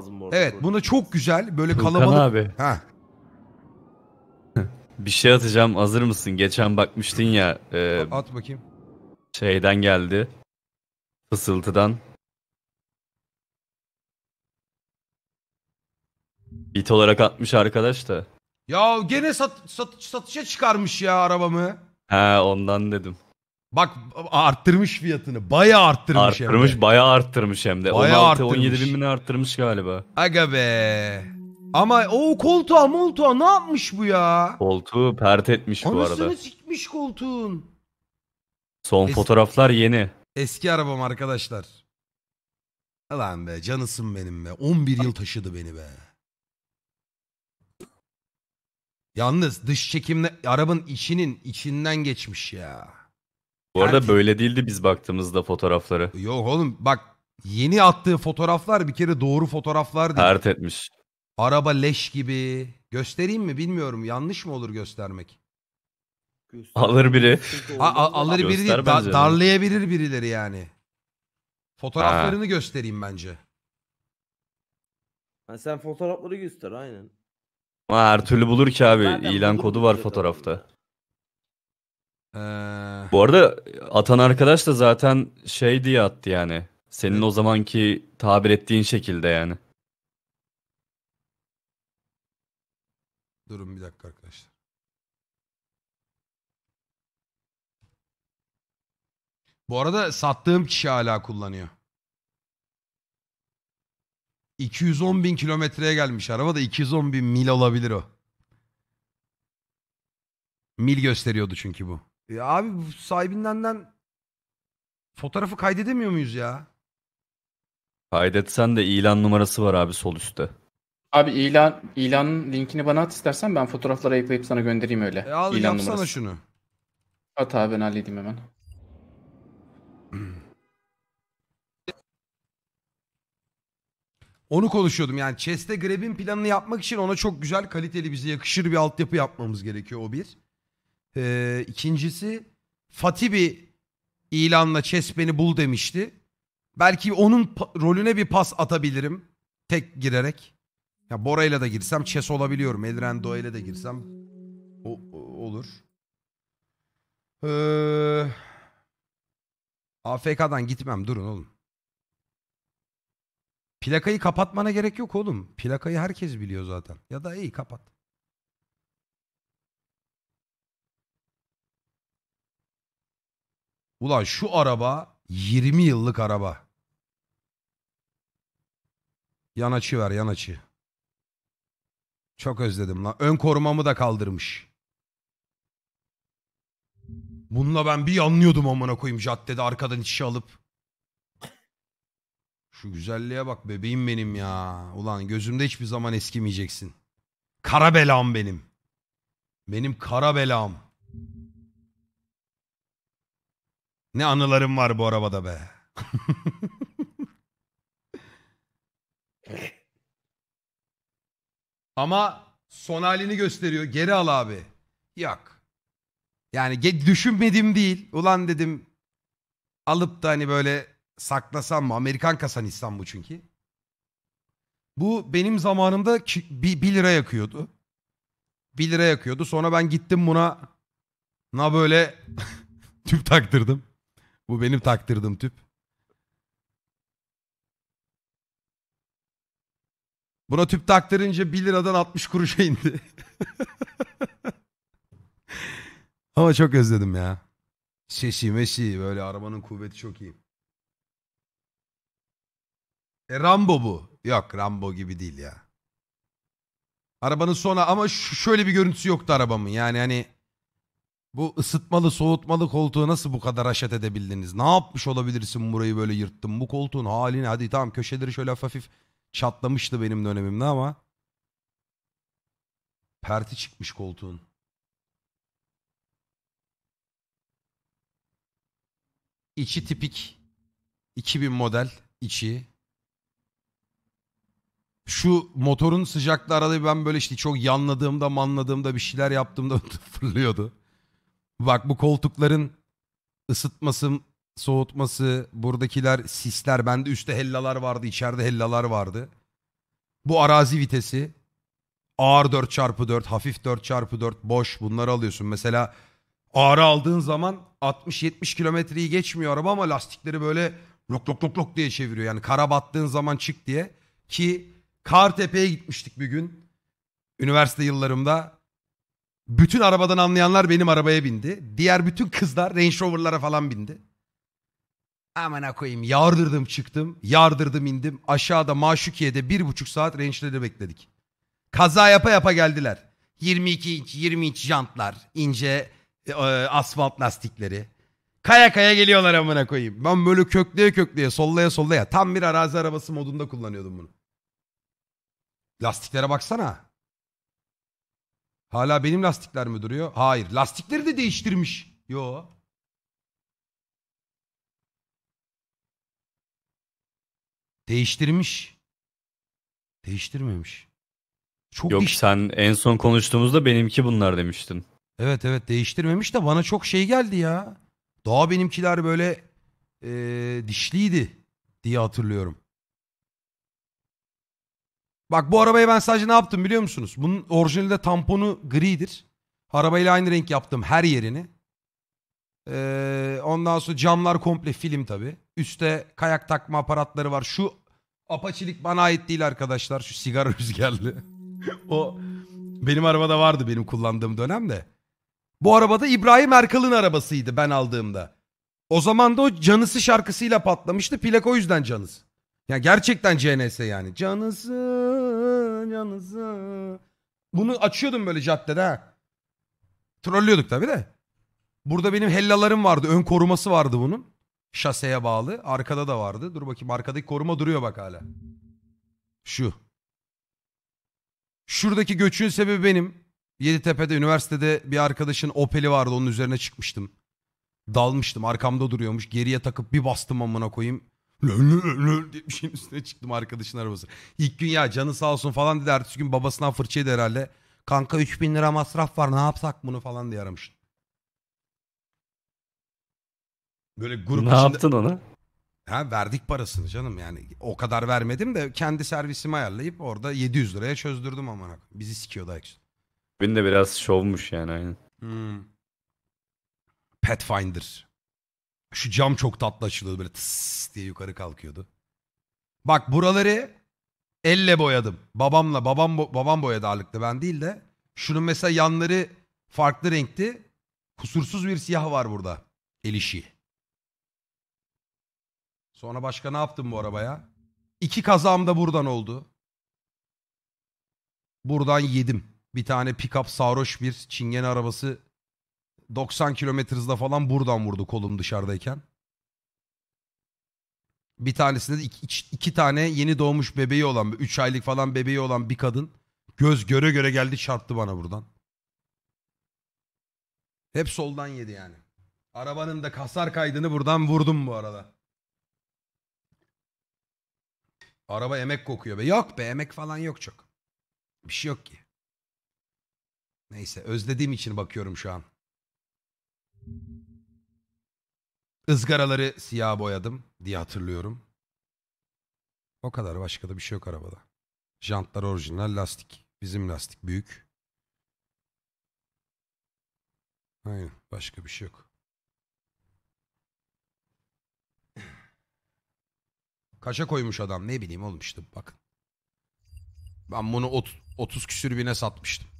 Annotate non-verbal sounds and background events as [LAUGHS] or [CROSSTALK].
lazım bu Evet buna çok güzel böyle Furkan kalabalık. abi. Ha. [LAUGHS] Bir şey atacağım hazır mısın? Geçen bakmıştın ya e, At bakayım. şeyden geldi. Fısıltıdan. Bit olarak atmış arkadaş da. Ya gene sat, sat, satışa çıkarmış ya arabamı. He, ondan dedim. Bak arttırmış fiyatını. Bayağı arttırmış, Arttırmış hem de. bayağı arttırmış hem de. Bayağı 16 17 arttırmış. bin lira arttırmış galiba. Aga be. Ama o koltuğa moltuğa ne yapmış bu ya? Koltuğu pert etmiş bu arada. Anasını sikmiş koltuğun. Son Es- fotoğraflar yeni. Eski arabam arkadaşlar. Lan be canısın benim be. 11 yıl taşıdı beni be. Yalnız dış çekimle arabın içinin içinden geçmiş ya. Bu arada Erkek- böyle değildi biz baktığımızda fotoğrafları. Yok oğlum bak yeni attığı fotoğraflar bir kere doğru fotoğraflar değil. Tert etmiş. Araba leş gibi. Göstereyim mi bilmiyorum. Yanlış mı olur göstermek? Alır biri. Ha, a- alır biri değil, Göster da- darlayabilir birileri yani. Fotoğraflarını göstereyim bence. Ha, sen fotoğrafları göster aynen. Ama her türlü bulur ki abi. Zaten İlan kodu var zaten. fotoğrafta. Ee... Bu arada atan arkadaş da zaten şey diye attı yani. Senin o zamanki tabir ettiğin şekilde yani. Durun bir dakika arkadaşlar. Bu arada sattığım kişi hala kullanıyor. 210 bin kilometreye gelmiş araba da 210 bin mil olabilir o. Mil gösteriyordu çünkü bu. E abi sahibinden, fotoğrafı kaydedemiyor muyuz ya? Kaydetsen de ilan numarası var abi sol üstte. Abi ilan ilanın linkini bana at istersen ben fotoğrafları ayıklayıp sana göndereyim öyle. E al ilan yapsana numarası. şunu. At abi ben halledeyim hemen. [CLEARS THROAT] Onu konuşuyordum yani Chess'te Grab'in planını yapmak için ona çok güzel kaliteli bize yakışır bir altyapı yapmamız gerekiyor o bir. Ee, ikincisi Fatih bir ilanla Chess bul demişti. Belki onun rolüne bir pas atabilirim. Tek girerek. Ya Bora ile de girsem Chess olabiliyorum. Elrendo ile de girsem o, o olur. Ee, AFK'dan gitmem durun oğlum. Plakayı kapatmana gerek yok oğlum. Plakayı herkes biliyor zaten. Ya da iyi kapat. Ulan şu araba 20 yıllık araba. Yan açı ver yan açı. Çok özledim lan. Ön korumamı da kaldırmış. Bununla ben bir yanlıyordum amına koyayım caddede arkadan içişe alıp. Şu güzelliğe bak bebeğim benim ya. Ulan gözümde hiçbir zaman eskimeyeceksin. Kara belam benim. Benim kara belam. Ne anılarım var bu arabada be. Ama son halini gösteriyor. Geri al abi. Yok. Yani düşünmedim değil. Ulan dedim alıp da hani böyle saklasam mı? Amerikan kasan bu çünkü. Bu benim zamanımda 1 lira yakıyordu. 1 lira yakıyordu. Sonra ben gittim buna na böyle [LAUGHS] tüp taktırdım. Bu benim taktırdığım tüp. Buna tüp taktırınca 1 liradan 60 kuruşa indi. [LAUGHS] Ama çok özledim ya. Sesi mesi böyle arabanın kuvveti çok iyi. E Rambo bu. Yok Rambo gibi değil ya. Arabanın sona ama şöyle bir görüntüsü yoktu arabamın. Yani hani bu ısıtmalı soğutmalı koltuğu nasıl bu kadar haşet edebildiniz? Ne yapmış olabilirsin burayı böyle yırttın? Bu koltuğun halini hadi tamam köşeleri şöyle hafif çatlamıştı benim dönemimde ama. Perti çıkmış koltuğun. İçi tipik 2000 model içi. Şu motorun sıcaklığı arada ben böyle işte çok yanladığımda manladığımda bir şeyler yaptığımda [LAUGHS] fırlıyordu. Bak bu koltukların ısıtması, soğutması, buradakiler sisler. Bende üstte hellalar vardı, içeride hellalar vardı. Bu arazi vitesi. Ağır 4x4, hafif 4x4, boş bunları alıyorsun. Mesela ağrı aldığın zaman 60-70 kilometreyi geçmiyor araba ama lastikleri böyle lok lok lok lok diye çeviriyor. Yani kara battığın zaman çık diye. Ki Kartepe'ye gitmiştik bir gün. Üniversite yıllarımda bütün arabadan anlayanlar benim arabaya bindi. Diğer bütün kızlar Range Rover'lara falan bindi. Aman koyayım yardırdım çıktım. Yardırdım indim. Aşağıda Maşukiye'de bir buçuk saat Range'leri bekledik. Kaza yapa yapa geldiler. 22 inç 20 inç jantlar. ince e, e, asfalt lastikleri. Kaya kaya geliyorlar amına koyayım. Ben böyle kökleye kökleye sollaya sollaya tam bir arazi arabası modunda kullanıyordum bunu. Lastiklere baksana. Hala benim lastikler mi duruyor? Hayır. Lastikleri de değiştirmiş. Yo. Değiştirmiş. Değiştirmemiş. Çok Yok değiş- sen en son konuştuğumuzda benimki bunlar demiştin. Evet evet değiştirmemiş de bana çok şey geldi ya. Daha benimkiler böyle ee, dişliydi diye hatırlıyorum. Bak bu arabayı ben sadece ne yaptım biliyor musunuz? Bunun orijinalde tamponu gridir. Arabayla aynı renk yaptım her yerini. Ee, ondan sonra camlar komple film tabi. Üste kayak takma aparatları var. Şu apaçilik bana ait değil arkadaşlar. Şu sigara [LAUGHS] rüzgarlı. o benim arabada vardı benim kullandığım dönemde. Bu arabada İbrahim Erkal'ın arabasıydı ben aldığımda. O zaman da o canısı şarkısıyla patlamıştı. Plak o yüzden canısı. Ya gerçekten CNS yani. Canısı, canısı. Bunu açıyordum böyle caddede ha. Trollüyorduk tabii de. Burada benim hellalarım vardı. Ön koruması vardı bunun. Şaseye bağlı. Arkada da vardı. Dur bakayım arkadaki koruma duruyor bak hala. Şu. Şuradaki göçün sebebi benim. Yeditepe'de üniversitede bir arkadaşın Opel'i vardı. Onun üzerine çıkmıştım. Dalmıştım. Arkamda duruyormuş. Geriye takıp bir bastım amına koyayım. Lö, lö, lö diye bir şeyin üstüne çıktım arkadaşın arabası. İlk gün ya canı sağ olsun falan dedi. Ertesi gün babasından fırça yedi herhalde. Kanka 3000 lira masraf var ne yapsak bunu falan diye aramış. Böyle grup Ne içinde... yaptın ona? Ha, verdik parasını canım yani. O kadar vermedim de kendi servisimi ayarlayıp orada 700 liraya çözdürdüm amına. Bizi sikiyordu action. Bugün de biraz şovmuş yani aynen. Hmm. Pathfinder. Şu cam çok tatlı açılıyordu böyle tıs diye yukarı kalkıyordu. Bak buraları elle boyadım. Babamla babam babam boyadı ağırlıklı ben değil de. Şunun mesela yanları farklı renkti. Kusursuz bir siyah var burada. El işi. Sonra başka ne yaptım bu arabaya? İki kazam da buradan oldu. Buradan yedim. Bir tane pick-up sarhoş bir çingene arabası 90 kilometre hızla falan buradan vurdu kolum dışarıdayken. Bir tanesinde de iki, iki tane yeni doğmuş bebeği olan, 3 aylık falan bebeği olan bir kadın göz göre göre geldi çarptı bana buradan. Hep soldan yedi yani. Arabanın da kasar kaydını buradan vurdum bu arada. Araba emek kokuyor be. Yok be emek falan yok çok. Bir şey yok ki. Neyse özlediğim için bakıyorum şu an. Izgaraları siyah boyadım diye hatırlıyorum. O kadar başka da bir şey yok arabada. Jantlar orijinal lastik. Bizim lastik büyük. Aynen başka bir şey yok. Kaça koymuş adam ne bileyim oğlum işte bakın. Ben bunu 30 küsür bine satmıştım.